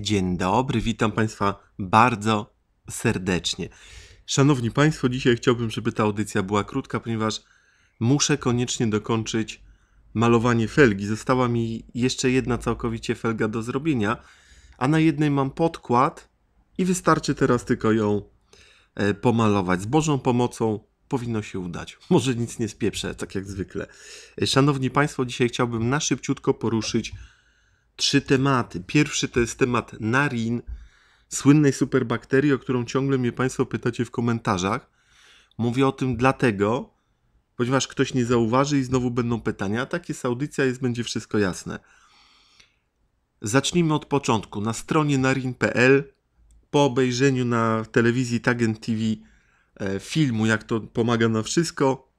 Dzień dobry, witam Państwa bardzo serdecznie. Szanowni Państwo, dzisiaj chciałbym, żeby ta audycja była krótka, ponieważ muszę koniecznie dokończyć malowanie felgi. Została mi jeszcze jedna całkowicie felga do zrobienia, a na jednej mam podkład i wystarczy teraz tylko ją e, pomalować. Z Bożą pomocą powinno się udać. Może nic nie spieprzę, tak jak zwykle. E, szanowni Państwo, dzisiaj chciałbym na szybciutko poruszyć trzy tematy. Pierwszy to jest temat narin, słynnej superbakterii, o którą ciągle mnie Państwo pytacie w komentarzach. Mówię o tym dlatego, ponieważ ktoś nie zauważy i znowu będą pytania. Tak jest audycja, jest, będzie wszystko jasne. Zacznijmy od początku. Na stronie narin.pl po obejrzeniu na telewizji Tagent TV e, filmu, jak to pomaga na wszystko,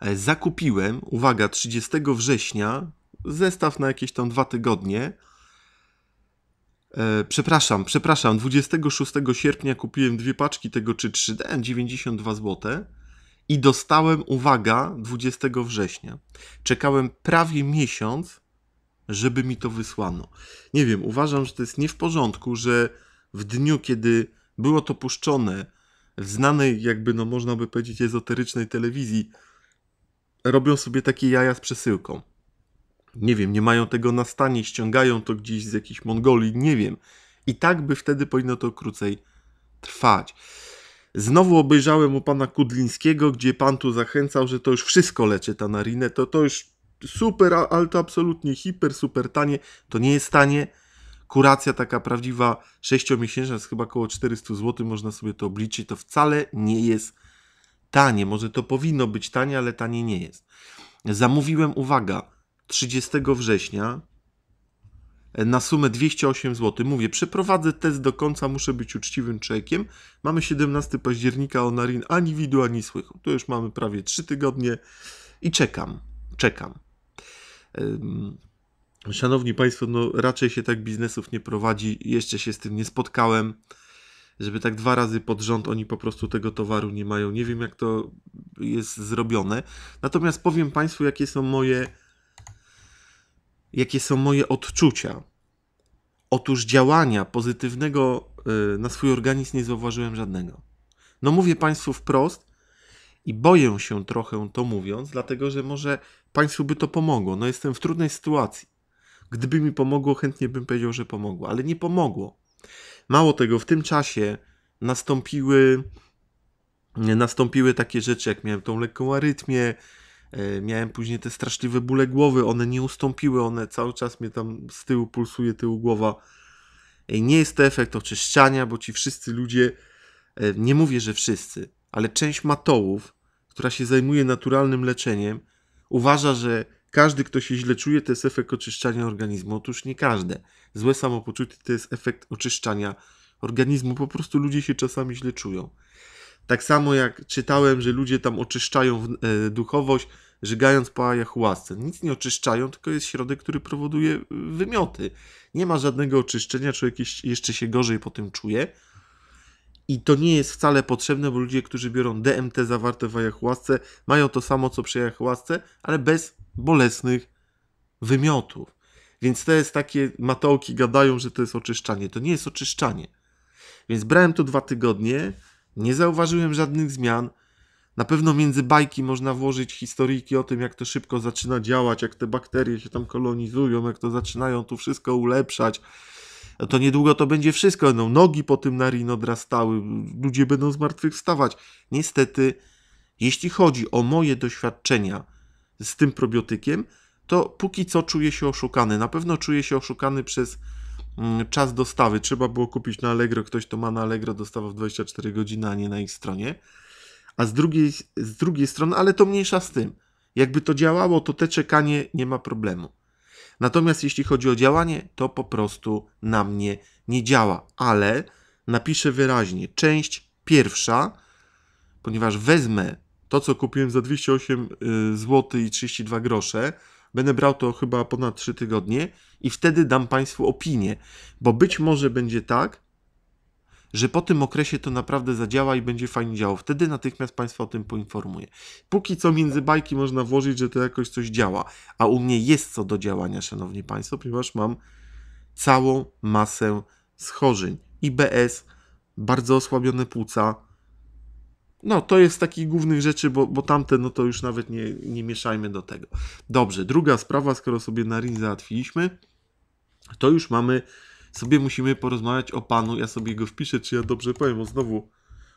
e, zakupiłem, uwaga, 30 września zestaw na jakieś tam dwa tygodnie. E, przepraszam, przepraszam, 26 sierpnia kupiłem dwie paczki tego czy 3D, 92 zł i dostałem, uwaga, 20 września. Czekałem prawie miesiąc, żeby mi to wysłano. Nie wiem, uważam, że to jest nie w porządku, że w dniu, kiedy było to puszczone w znanej, jakby no można by powiedzieć, ezoterycznej telewizji, robią sobie takie jaja z przesyłką nie wiem, nie mają tego na stanie, ściągają to gdzieś z jakichś Mongolii, nie wiem. I tak by wtedy powinno to krócej trwać. Znowu obejrzałem u pana Kudlińskiego, gdzie pan tu zachęcał, że to już wszystko leczy ta narinę, to to już super, ale to absolutnie hiper, super tanie. To nie jest tanie. Kuracja taka prawdziwa, 6-miesięczna, jest chyba około 400 zł, można sobie to obliczyć. To wcale nie jest tanie. Może to powinno być tanie, ale tanie nie jest. Zamówiłem, uwaga, 30 września e, na sumę 208 zł. Mówię, przeprowadzę test do końca, muszę być uczciwym człowiekiem. Mamy 17 października, Onarin ani widu, ani słychu. Tu już mamy prawie 3 tygodnie i czekam, czekam. Szanowni Państwo, no raczej się tak biznesów nie prowadzi, jeszcze się z tym nie spotkałem, żeby tak dwa razy pod rząd oni po prostu tego towaru nie mają. Nie wiem, jak to jest zrobione. Natomiast powiem Państwu, jakie są moje jakie są moje odczucia. Otóż działania pozytywnego y, na swój organizm nie zauważyłem żadnego. No mówię Państwu wprost i boję się trochę to mówiąc, dlatego że może Państwu by to pomogło. No jestem w trudnej sytuacji. Gdyby mi pomogło, chętnie bym powiedział, że pomogło, ale nie pomogło. Mało tego, w tym czasie nastąpiły, nastąpiły takie rzeczy, jak miałem tą lekką arytmię, E, miałem później te straszliwe bóle głowy, one nie ustąpiły, one cały czas mnie tam z tyłu pulsuje, tyłu głowa. Nie jest to efekt oczyszczania, bo ci wszyscy ludzie, e, nie mówię, że wszyscy, ale część matołów, która się zajmuje naturalnym leczeniem, uważa, że każdy, kto się źle czuje, to jest efekt oczyszczania organizmu. Otóż nie każde. Złe samopoczucie to jest efekt oczyszczania organizmu. Po prostu ludzie się czasami źle czują. Tak samo jak czytałem, że ludzie tam oczyszczają e, duchowość, żygając po ayahuasce. Nic nie oczyszczają, tylko jest środek, który powoduje e, wymioty. Nie ma żadnego oczyszczenia, człowiek jeszcze się gorzej po tym czuje. I to nie jest wcale potrzebne, bo ludzie, którzy biorą DMT zawarte w ayahuasce, mają to samo co przy ayahuasce, ale bez bolesnych wymiotów. Więc to jest takie, matołki gadają, że to jest oczyszczanie. To nie jest oczyszczanie. Więc brałem to dwa tygodnie, nie zauważyłem żadnych zmian. Na pewno między bajki można włożyć historyjki o tym, jak to szybko zaczyna działać, jak te bakterie się tam kolonizują, jak to zaczynają tu wszystko ulepszać. No to niedługo to będzie wszystko. Będą nogi po tym narin odrastały, ludzie będą zmartwychwstawać. Niestety, jeśli chodzi o moje doświadczenia z tym probiotykiem, to póki co czuję się oszukany. Na pewno czuję się oszukany przez Mm, czas dostawy. Trzeba było kupić na Allegro, ktoś to ma na Allegro, dostawa w 24 godziny, a nie na ich stronie. A z drugiej, z drugiej strony, ale to mniejsza z tym. Jakby to działało, to te czekanie nie ma problemu. Natomiast jeśli chodzi o działanie, to po prostu na mnie nie działa. Ale napiszę wyraźnie, część pierwsza, ponieważ wezmę to, co kupiłem za 208 y, zł i 32 grosze, będę brał to chyba ponad 3 tygodnie i wtedy dam Państwu opinię, bo być może będzie tak, że po tym okresie to naprawdę zadziała i będzie fajnie działało. Wtedy natychmiast Państwa o tym poinformuję. Póki co między bajki można włożyć, że to jakoś coś działa, a u mnie jest co do działania, Szanowni Państwo, ponieważ mam całą masę schorzeń. IBS, bardzo osłabione płuca. No, to jest takich głównych rzeczy, bo, bo tamte, no to już nawet nie, nie mieszajmy do tego. Dobrze, druga sprawa, skoro sobie na RIN załatwiliśmy to już mamy, sobie musimy porozmawiać o panu, ja sobie go wpiszę, czy ja dobrze powiem, bo znowu,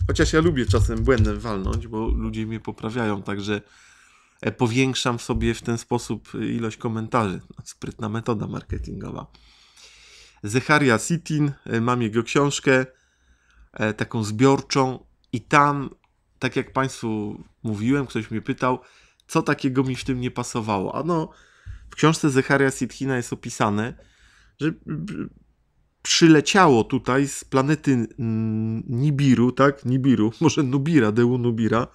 chociaż ja lubię czasem błędem walnąć, bo ludzie mnie poprawiają, także e, powiększam sobie w ten sposób e, ilość komentarzy. Sprytna metoda marketingowa. Zecharia Sitin, e, mam jego książkę, taką zbiorczą i tam, tak jak Państwu mówiłem, ktoś mnie pytał, co takiego mi w tym nie pasowało. A no w książce Zecharia Sittina jest opisane, że przyleciało tutaj z planety Nibiru, tak? Nibiru, może Nubira, Deu Nubira.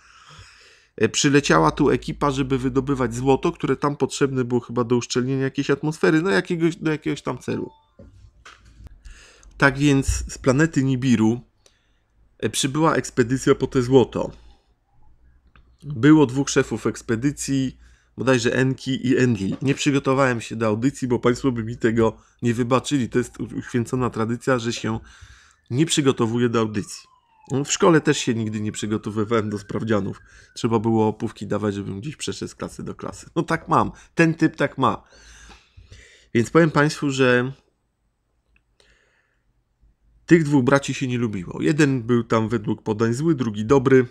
E, przyleciała tu ekipa, żeby wydobywać złoto, które tam potrzebne było chyba do uszczelnienia jakiejś atmosfery, no jakiegoś, do jakiegoś tam celu. Tak więc z planety Nibiru e, przybyła ekspedycja po te złoto. Było dwóch szefów ekspedycji, bodajże Enki i Enlil. Nie przygotowałem się do audycji, bo Państwo by mi tego nie wybaczyli. To jest uświęcona tradycja, że się nie przygotowuje do audycji. No, w szkole też się nigdy nie przygotowywałem do sprawdzianów. Trzeba było opówki dawać, żebym gdzieś przeszedł z klasy do klasy. No tak mam. Ten typ tak ma. Więc powiem Państwu, że tych dwóch braci się nie lubiło. Jeden był tam według podań zły, drugi dobry.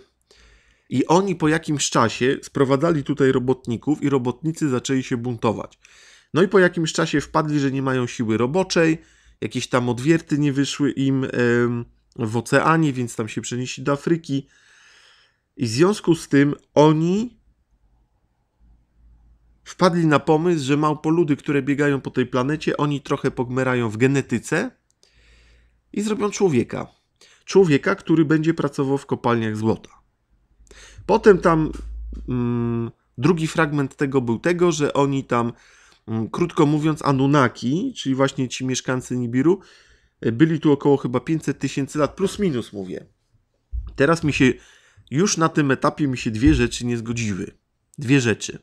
I oni po jakimś czasie sprowadzali tutaj robotników i robotnicy zaczęli się buntować. No i po jakimś czasie wpadli, że nie mają siły roboczej, jakieś tam odwierty nie wyszły im w oceanie, więc tam się przenieśli do Afryki. I w związku z tym oni wpadli na pomysł, że małpoludy, które biegają po tej planecie, oni trochę pogmerają w genetyce i zrobią człowieka. Człowieka, który będzie pracował w kopalniach złota. Potem tam mm, drugi fragment tego był tego, że oni tam, mm, krótko mówiąc, Anunnaki, czyli właśnie ci mieszkańcy Nibiru, e, byli tu około chyba 500 tysięcy lat, plus minus mówię. Teraz mi się, już na tym etapie mi się dwie rzeczy nie zgodziły. Dwie rzeczy.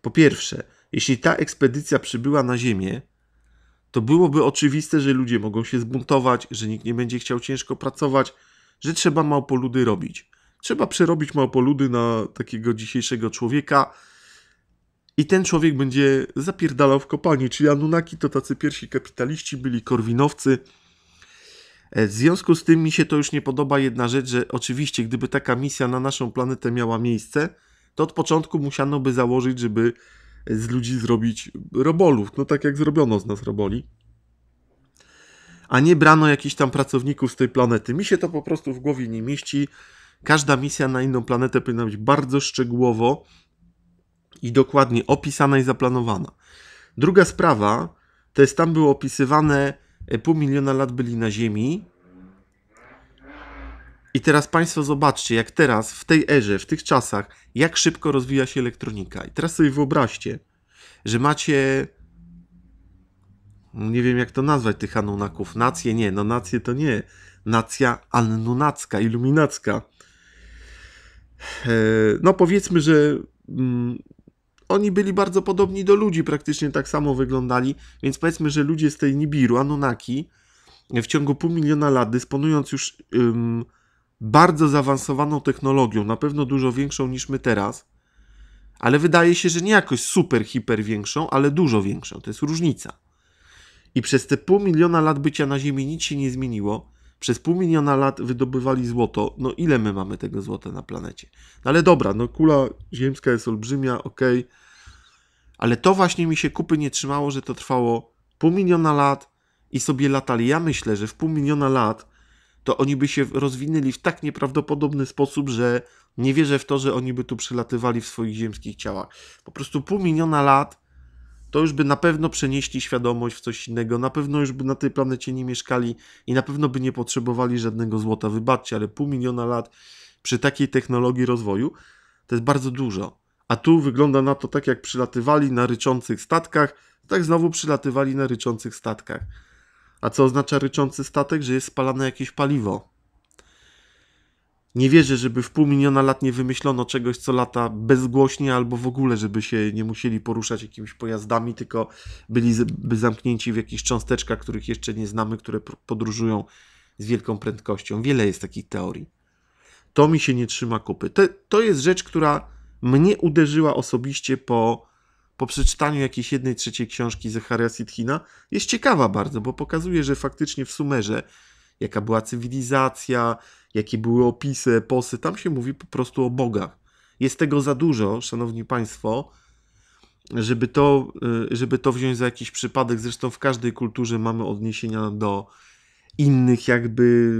Po pierwsze, jeśli ta ekspedycja przybyła na Ziemię, to byłoby oczywiste, że ludzie mogą się zbuntować, że nikt nie będzie chciał ciężko pracować, że trzeba małpoludy robić. Trzeba przerobić małopoludy na takiego dzisiejszego człowieka i ten człowiek będzie zapierdalał w kopalni. Czyli Anunnaki to tacy pierwsi kapitaliści, byli korwinowcy. E, w związku z tym mi się to już nie podoba jedna rzecz, że oczywiście gdyby taka misja na naszą planetę miała miejsce, to od początku musiano by założyć, żeby z ludzi zrobić robolów. No tak jak zrobiono z nas roboli. A nie brano jakichś tam pracowników z tej planety. Mi się to po prostu w głowie nie mieści. Każda misja na inną planetę powinna być bardzo szczegółowo i dokładnie opisana i zaplanowana. Druga sprawa to jest tam było opisywane e, pół miliona lat byli na Ziemi. I teraz Państwo zobaczcie, jak teraz, w tej erze, w tych czasach, jak szybko rozwija się elektronika. I teraz sobie wyobraźcie, że macie no nie wiem jak to nazwać tych Anunnaków, nacje nie, no nacje to nie, nacja annunacka, iluminacka, E, no powiedzmy, że mm, oni byli bardzo podobni do ludzi, praktycznie tak samo wyglądali, więc powiedzmy, że ludzie z tej Nibiru, Anunnaki, w ciągu pół miliona lat, dysponując już ym, bardzo zaawansowaną technologią, na pewno dużo większą niż my teraz, ale wydaje się, że nie jakoś super, hiper większą, ale dużo większą. To jest różnica. I przez te pół miliona lat bycia na Ziemi nic się nie zmieniło przez pół miliona lat wydobywali złoto, no ile my mamy tego złota na planecie? No ale dobra, no kula ziemska jest olbrzymia, okej, okay. ale to właśnie mi się kupy nie trzymało, że to trwało pół miliona lat i sobie latali. Ja myślę, że w pół miliona lat to oni by się rozwinęli w tak nieprawdopodobny sposób, że nie wierzę w to, że oni by tu przylatywali w swoich ziemskich ciałach. Po prostu pół miliona lat to już by na pewno przenieśli świadomość w coś innego, na pewno już by na tej planecie nie mieszkali i na pewno by nie potrzebowali żadnego złota. Wybaczcie, ale pół miliona lat przy takiej technologii rozwoju to jest bardzo dużo. A tu wygląda na to tak, jak przylatywali na ryczących statkach, tak znowu przylatywali na ryczących statkach. A co oznacza ryczący statek? Że jest spalane jakieś paliwo. Nie wierzę, żeby w pół miliona lat nie wymyślono czegoś, co lata bezgłośnie, albo w ogóle, żeby się nie musieli poruszać jakimiś pojazdami, tylko byli by zamknięci w jakichś cząsteczkach, których jeszcze nie znamy, które podróżują z wielką prędkością. Wiele jest takich teorii. To mi się nie trzyma kupy. To, to jest rzecz, która mnie uderzyła osobiście po, po przeczytaniu jakiejś jednej trzeciej książki Zecharia Sitchina. Jest ciekawa bardzo, bo pokazuje, że faktycznie w sumerze jaka była cywilizacja, jakie były opisy, posy, tam się mówi po prostu o bogach. Jest tego za dużo, szanowni państwo, żeby to, y, żeby to wziąć za jakiś przypadek. Zresztą w każdej kulturze mamy odniesienia do innych jakby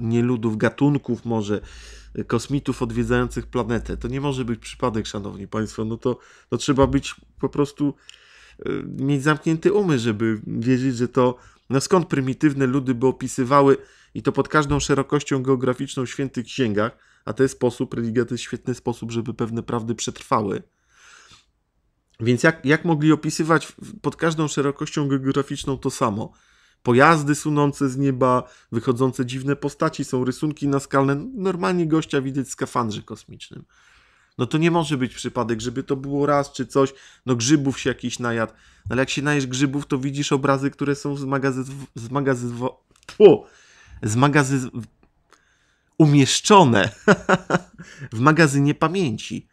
nie ludów, gatunków może, kosmitów odwiedzających planetę. To nie może być przypadek, szanowni państwo. No to, to trzeba być po prostu y, mieć zamknięty umysł, żeby wiedzieć, że to no skąd prymitywne ludy by opisywały i to pod każdą szerokością geograficzną w świętych księgach, a to jest sposób, religia to jest świetny sposób, żeby pewne prawdy przetrwały. Więc jak, jak mogli opisywać pod każdą szerokością geograficzną to samo? Pojazdy sunące z nieba, wychodzące dziwne postaci, są rysunki naskalne. Normalnie gościa widać w skafandrze kosmicznym. No to nie może być przypadek, żeby to było raz czy coś. No grzybów się jakiś najadł. No ale jak się najesz grzybów, to widzisz obrazy, które są zmagazywo... zmagazywo z zmagazy... umieszczone w magazynie pamięci.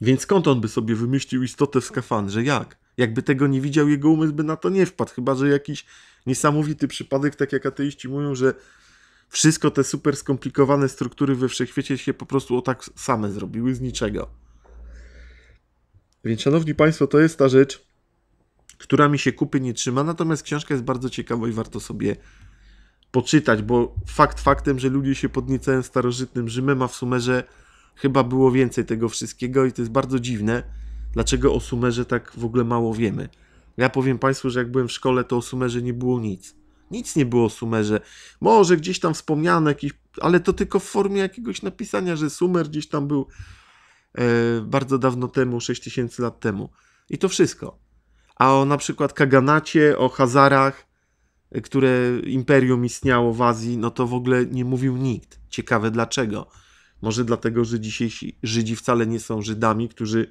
Więc skąd on by sobie wymyślił istotę w skafandrze? Jak? Jakby tego nie widział, jego umysł by na to nie wpadł. Chyba, że jakiś niesamowity przypadek, tak jak ateiści mówią, że wszystko te super skomplikowane struktury we wszechświecie się po prostu o tak same zrobiły z niczego. Więc, szanowni państwo, to jest ta rzecz, która mi się kupy nie trzyma, natomiast książka jest bardzo ciekawa i warto sobie poczytać, bo fakt faktem, że ludzie się podniecają starożytnym Rzymem, a w Sumerze chyba było więcej tego wszystkiego i to jest bardzo dziwne, dlaczego o Sumerze tak w ogóle mało wiemy. Ja powiem Państwu, że jak byłem w szkole, to o Sumerze nie było nic. Nic nie było o Sumerze. Może gdzieś tam wspomniano jakiś, ale to tylko w formie jakiegoś napisania, że Sumer gdzieś tam był e, bardzo dawno temu, 6000 lat temu. I to wszystko. A o na przykład Kaganacie, o Hazarach, które imperium istniało w Azji, no to w ogóle nie mówił nikt. Ciekawe dlaczego. Może dlatego, że dzisiejsi Żydzi wcale nie są Żydami, którzy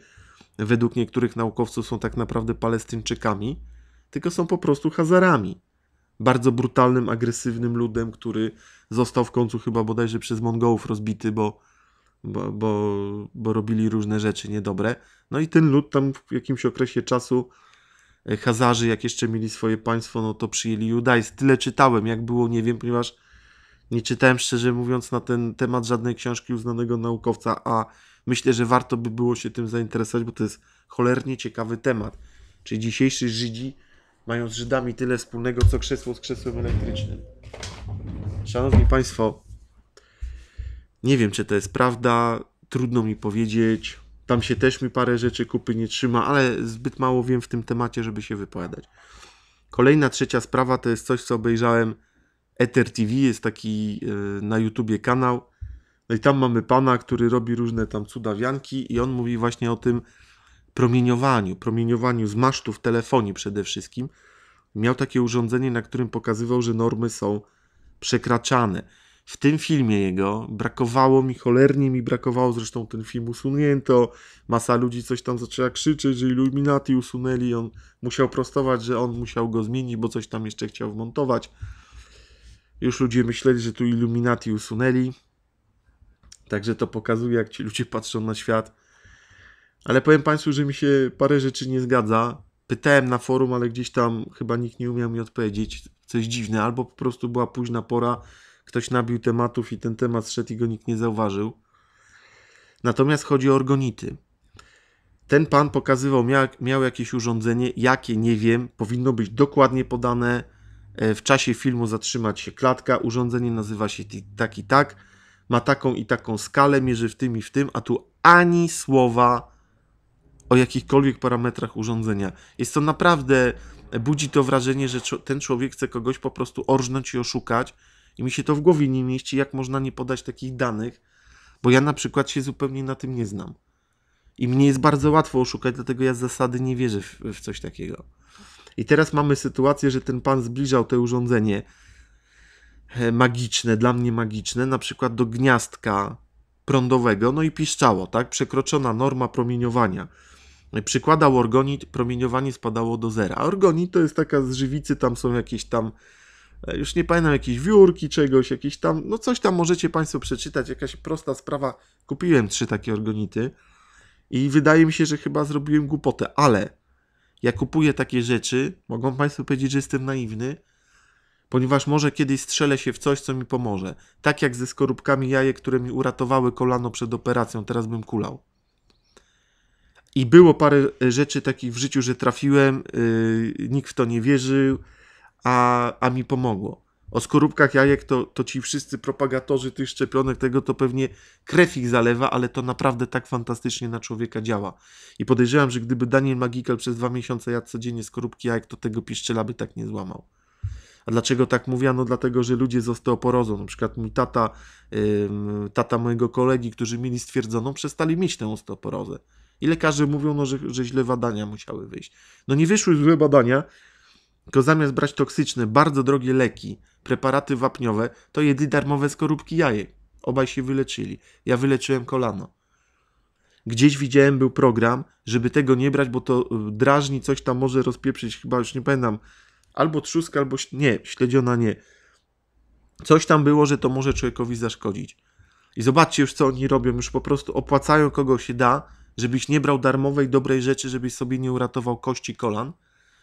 według niektórych naukowców są tak naprawdę Palestyńczykami, tylko są po prostu Hazarami. Bardzo brutalnym, agresywnym ludem, który został w końcu chyba bodajże przez Mongołów rozbity, bo, bo, bo, bo robili różne rzeczy niedobre. No i ten lud tam w jakimś okresie czasu E, Hazarzy, jak jeszcze mieli swoje państwo, no to przyjęli judaizm. Tyle czytałem, jak było, nie wiem, ponieważ nie czytałem szczerze mówiąc na ten temat żadnej książki uznanego naukowca, a myślę, że warto by było się tym zainteresować, bo to jest cholernie ciekawy temat. Czy dzisiejsi Żydzi mają z Żydami tyle wspólnego, co krzesło z krzesłem elektrycznym? Szanowni Państwo, nie wiem, czy to jest prawda, trudno mi powiedzieć. Tam się też mi parę rzeczy kupy nie trzyma, ale zbyt mało wiem w tym temacie, żeby się wypowiadać. Kolejna trzecia sprawa to jest coś, co obejrzałem. Ether TV jest taki yy, na YouTubie kanał. No i tam mamy pana, który robi różne tam cudawianki i on mówi właśnie o tym promieniowaniu, promieniowaniu z masztu w telefonie przede wszystkim. Miał takie urządzenie, na którym pokazywał, że normy są przekraczane w tym filmie jego brakowało mi, cholernie mi brakowało, zresztą ten film usunięto, masa ludzi coś tam zaczęła krzyczeć, że Illuminati usunęli, on musiał prostować, że on musiał go zmienić, bo coś tam jeszcze chciał wmontować. Już ludzie myśleli, że tu Illuminati usunęli. Także to pokazuje, jak ci ludzie patrzą na świat. Ale powiem Państwu, że mi się parę rzeczy nie zgadza. Pytałem na forum, ale gdzieś tam chyba nikt nie umiał mi odpowiedzieć. Coś dziwne, albo po prostu była późna pora, ktoś nabił tematów i ten temat szedł i go nikt nie zauważył. Natomiast chodzi o organity. Ten pan pokazywał, miał, miał jakieś urządzenie, jakie nie wiem, powinno być dokładnie podane. E, w czasie filmu zatrzymać się klatka, urządzenie nazywa się tak i tak, ma taką i taką skalę, mierzy w tym i w tym, a tu ani słowa o jakichkolwiek parametrach urządzenia. Jest to naprawdę, e, budzi to wrażenie, że ten człowiek chce kogoś po prostu orżnąć i oszukać, i mi się to w głowie nie mieści, jak można nie podać takich danych, bo ja na przykład się zupełnie na tym nie znam. I mnie jest bardzo łatwo oszukać, dlatego ja z zasady nie wierzę w, w coś takiego. I teraz mamy sytuację, że ten pan zbliżał to urządzenie e, magiczne, dla mnie magiczne, na przykład do gniazdka prądowego, no i piszczało, tak? Przekroczona norma promieniowania. Przykładał orgonit, promieniowanie spadało do zera. A orgonit to jest taka z żywicy, tam są jakieś tam E, już nie pamiętam, jakieś wiórki, czegoś, jakieś tam, no coś tam możecie Państwo przeczytać, jakaś prosta sprawa. Kupiłem trzy takie organity i wydaje mi się, że chyba zrobiłem głupotę, ale ja kupuję takie rzeczy, mogą Państwo powiedzieć, że jestem naiwny, ponieważ może kiedyś strzelę się w coś, co mi pomoże. Tak jak ze skorupkami jaje, które mi uratowały kolano przed operacją, teraz bym kulał. I było parę rzeczy takich w życiu, że trafiłem, yy, nikt w to nie wierzył, a, a mi pomogło. O skorupkach jajek to, to ci wszyscy propagatorzy tych szczepionek, tego to pewnie krew ich zalewa, ale to naprawdę tak fantastycznie na człowieka działa. I podejrzewam, że gdyby Daniel Magikel przez dwa miesiące jadł codziennie skorupki jajek, to tego piszczela by tak nie złamał. A dlaczego tak mówiono? No dlatego, że ludzie z osteoporozą, na przykład mój tata, yy, tata mojego kolegi, którzy mieli stwierdzoną, przestali mieć tę osteoporozę. I lekarze mówią, no, że, że źle badania musiały wyjść. No nie wyszły złe badania, tylko zamiast brać toksyczne, bardzo drogie leki, preparaty wapniowe, to jedli darmowe skorupki jajek. Obaj się wyleczyli. Ja wyleczyłem kolano. Gdzieś widziałem, był program, żeby tego nie brać, bo to y, drażni, coś tam może rozpieprzyć, chyba już nie pamiętam, albo trzustka, albo nie, śledziona nie. Coś tam było, że to może człowiekowi zaszkodzić. I zobaczcie już, co oni robią, już po prostu opłacają kogo się da, żebyś nie brał darmowej, dobrej rzeczy, żebyś sobie nie uratował kości kolan,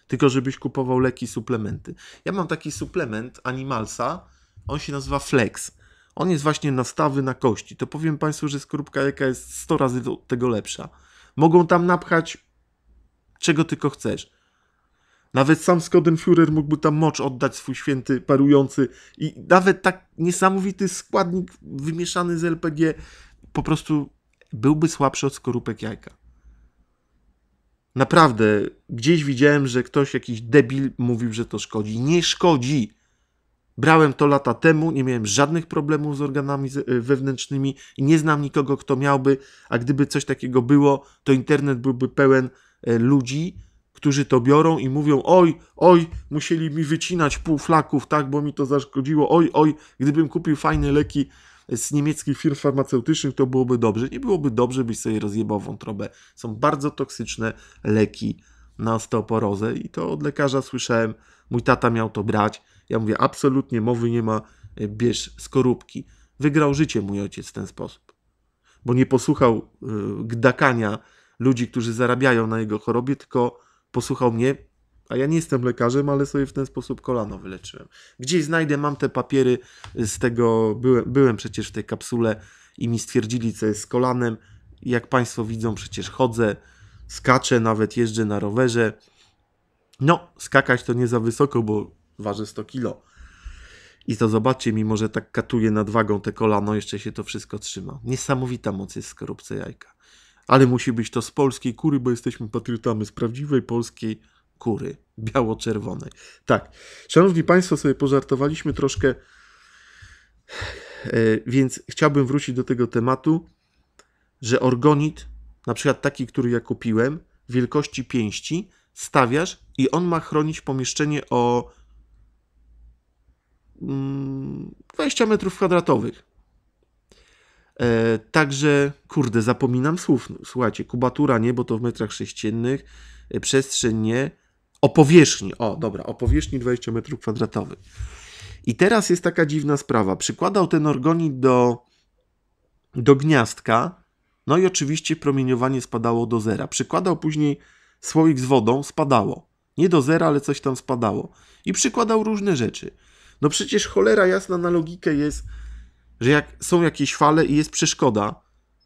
tylko żebyś kupował leki, suplementy. Ja mam taki suplement Animalsa, on się nazywa Flex. On jest właśnie na stawy, na kości. To powiem Państwu, że skorupka jaka jest 100 razy od tego lepsza. Mogą tam napchać czego tylko chcesz. Nawet sam Skodenfuhrer mógłby tam mocz oddać swój święty parujący i nawet tak niesamowity składnik wymieszany z LPG po prostu byłby słabszy od skorupek jajka. Naprawdę, gdzieś widziałem, że ktoś, jakiś debil mówił, że to szkodzi. Nie szkodzi! Brałem to lata temu, nie miałem żadnych problemów z organami wewnętrznymi i nie znam nikogo, kto miałby, a gdyby coś takiego było, to internet byłby pełen e, ludzi, którzy to biorą i mówią: Oj, oj, musieli mi wycinać pół flaków, tak, bo mi to zaszkodziło. Oj, oj, gdybym kupił fajne leki, z niemieckich firm farmaceutycznych, to byłoby dobrze. Nie byłoby dobrze, byś sobie rozjebał wątrobę. Są bardzo toksyczne leki na osteoporozę i to od lekarza słyszałem, mój tata miał to brać. Ja mówię, absolutnie mowy nie ma, e, bierz skorupki. Wygrał życie mój ojciec w ten sposób, bo nie posłuchał e, gdakania ludzi, którzy zarabiają na jego chorobie, tylko posłuchał mnie, a ja nie jestem lekarzem, ale sobie w ten sposób kolano wyleczyłem. Gdzieś znajdę, mam te papiery y, z tego, byłem, byłem przecież w tej kapsule i mi stwierdzili, co jest z kolanem. Jak Państwo widzą, przecież chodzę, skaczę, nawet jeżdżę na rowerze. No, skakać to nie za wysoko, bo waży 100 kilo. I to zobaczcie, mimo że tak katuje nad wagą te kolano, jeszcze się to wszystko trzyma. Niesamowita moc jest skorupce jajka. Ale musi być to z polskiej kury, bo jesteśmy patriotami z prawdziwej polskiej kury biało-czerwonej. Tak. Szanowni Państwo, sobie pożartowaliśmy troszkę, e, więc chciałbym wrócić do tego tematu, że organit, na przykład taki, który ja kupiłem, wielkości pięści, stawiasz i on ma chronić pomieszczenie o 20 mm, metrów kwadratowych. E, także, kurde, zapominam słów. Słuchajcie, kubatura nie, bo to w metrach sześciennych, e, przestrzeń nie, o powierzchni, o dobra, o powierzchni 20 metrów kwadratowych. I teraz jest taka dziwna sprawa. Przykładał ten organit do, do gniazdka, no i oczywiście promieniowanie spadało do zera. Przykładał później słoik z wodą, spadało. Nie do zera, ale coś tam spadało. I przykładał różne rzeczy. No przecież cholera jasna na logikę jest, że jak są jakieś fale i jest przeszkoda,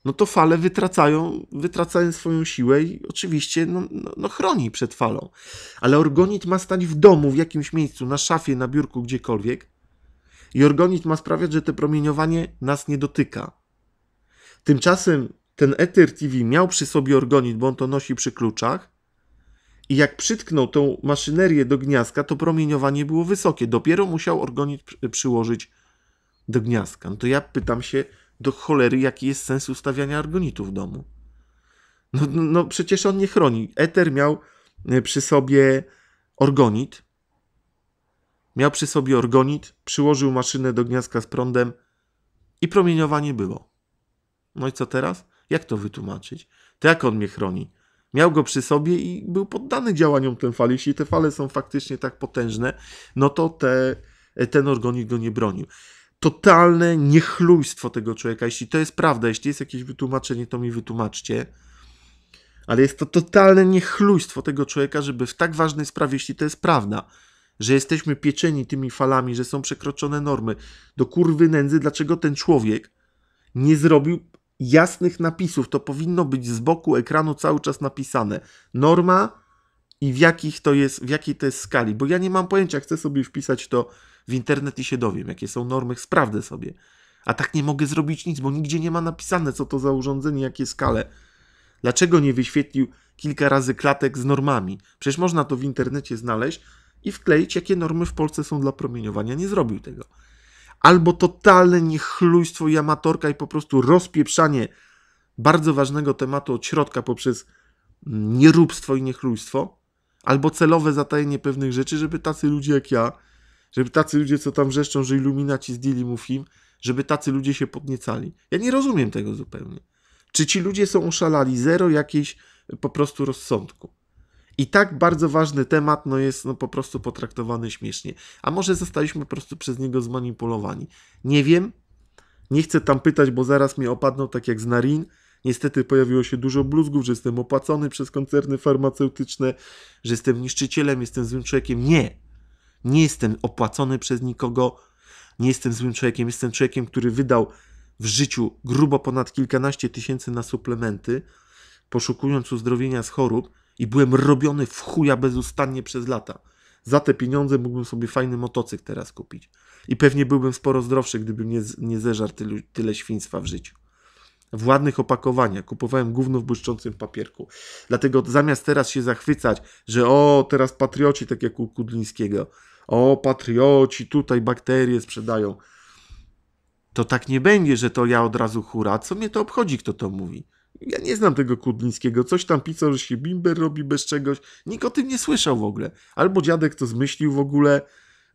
no to fale wytracają, wytracają swoją siłę i oczywiście no, no, no, chroni przed falą. Ale organit ma stać w domu, w jakimś miejscu, na szafie, na biurku, gdziekolwiek. I organit ma sprawiać, że to promieniowanie nas nie dotyka. Tymczasem ten Ether TV miał przy sobie organit, bo on to nosi przy kluczach. I jak przytknął tą maszynerię do gniazda, to promieniowanie było wysokie. Dopiero musiał organit przyłożyć do gniazda. No to ja pytam się, do cholery, jaki jest sens ustawiania argonitu w domu. No, no, no przecież on nie chroni. Eter miał e, przy sobie organit. Miał przy sobie organit, przyłożył maszynę do gniazda z prądem i promieniowanie było. No i co teraz? Jak to wytłumaczyć? To jak on mnie chroni? Miał go przy sobie i był poddany działaniom ten fali. Jeśli te fale są faktycznie tak potężne, no to te, ten organik go nie bronił totalne niechlujstwo tego człowieka. Jeśli to jest prawda, jeśli jest jakieś wytłumaczenie, to mi wytłumaczcie. Ale jest to totalne niechlujstwo tego człowieka, żeby w tak ważnej sprawie, jeśli to jest prawda, że jesteśmy pieczeni tymi falami, że są przekroczone normy, do kurwy nędzy, dlaczego ten człowiek nie zrobił jasnych napisów? To powinno być z boku ekranu cały czas napisane. Norma i w, jakich to jest, w jakiej to jest skali, bo ja nie mam pojęcia, chcę sobie wpisać to w internet i się dowiem, jakie są normy, sprawdzę sobie. A tak nie mogę zrobić nic, bo nigdzie nie ma napisane, co to za urządzenie, jakie skale. Dlaczego nie wyświetlił kilka razy klatek z normami? Przecież można to w internecie znaleźć i wkleić, jakie normy w Polsce są dla promieniowania. Nie zrobił tego. Albo totalne niechlujstwo i amatorka i po prostu rozpieprzanie bardzo ważnego tematu od środka poprzez nieróbstwo i niechlujstwo, albo celowe zatajenie pewnych rzeczy, żeby tacy ludzie jak ja żeby tacy ludzie, co tam wrzeszczą, że iluminaci zdjęli mu film, żeby tacy ludzie się podniecali. Ja nie rozumiem tego zupełnie. Czy ci ludzie są oszalali? Zero jakiejś y, po prostu rozsądku. I tak bardzo ważny temat no jest no, po prostu potraktowany śmiesznie. A może zostaliśmy po prostu przez niego zmanipulowani. Nie wiem. Nie chcę tam pytać, bo zaraz mnie opadną tak jak z Narin. Niestety pojawiło się dużo bluzgów, że jestem opłacony przez koncerny farmaceutyczne, że jestem niszczycielem, jestem złym człowiekiem. Nie. Nie jestem opłacony przez nikogo, nie jestem złym człowiekiem, jestem człowiekiem, który wydał w życiu grubo ponad kilkanaście tysięcy na suplementy, poszukując uzdrowienia z chorób i byłem robiony w chuja bezustannie przez lata. Za te pieniądze mógłbym sobie fajny motocykl teraz kupić. I pewnie byłbym sporo zdrowszy, gdybym nie, nie zeżarł tyle, tyle świństwa w życiu. W ładnych opakowaniach. Kupowałem gówno w błyszczącym papierku. Dlatego zamiast teraz się zachwycać, że o, teraz patrioci, tak jak u Kudlińskiego, o patrioci tutaj bakterie sprzedają. To tak nie będzie, że to ja od razu hura. Co mnie to obchodzi, kto to mówi? Ja nie znam tego Kudlińskiego. Coś tam pisał, że się bimber robi bez czegoś. Nikt o tym nie słyszał w ogóle. Albo dziadek to zmyślił w ogóle.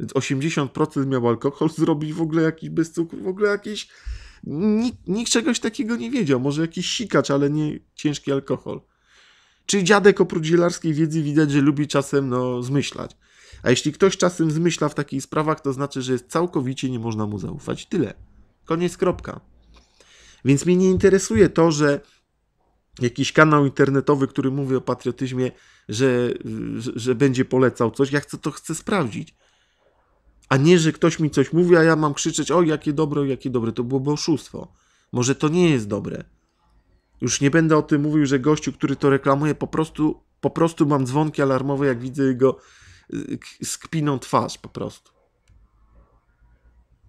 80% miał alkohol, zrobić w ogóle jakiś bez cukru, w ogóle jakiś... Nikt, nikt czegoś takiego nie wiedział. Może jakiś sikacz, ale nie ciężki alkohol. Czy dziadek oprócz zielarskiej wiedzy widać, że lubi czasem no, zmyślać. A jeśli ktoś czasem zmyśla w takich sprawach, to znaczy, że jest całkowicie nie można mu zaufać. Tyle. Koniec, kropka. Więc mnie nie interesuje to, że jakiś kanał internetowy, który mówi o patriotyzmie, że, że, że, będzie polecał coś. Ja chcę, to chcę sprawdzić. A nie, że ktoś mi coś mówi, a ja mam krzyczeć, o jakie dobre, jakie dobre. To byłoby oszustwo. Może to nie jest dobre. Już nie będę o tym mówił, że gościu, który to reklamuje, po prostu, po prostu mam dzwonki alarmowe, jak widzę jego z y, kpiną twarz po prostu.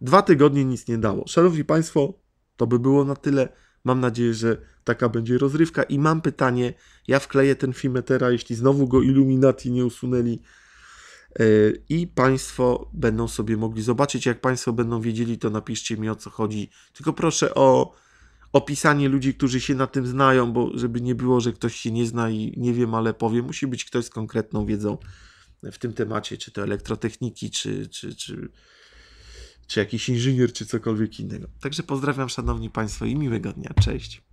Dwa tygodnie nic nie dało. Szanowni Państwo, to by było na tyle. Mam nadzieję, że taka będzie rozrywka. I mam pytanie, ja wkleję ten Etera, jeśli znowu go Illuminati nie usunęli. Y, I Państwo będą sobie mogli zobaczyć. Jak Państwo będą wiedzieli, to napiszcie mi o co chodzi. Tylko proszę o opisanie ludzi, którzy się na tym znają, bo żeby nie było, że ktoś się nie zna i nie wiem, ale powiem, musi być ktoś z konkretną wiedzą w tym temacie, czy to elektrotechniki, czy, czy, czy, czy jakiś inżynier, czy cokolwiek innego. Także pozdrawiam Szanowni Państwo i miłego dnia. Cześć.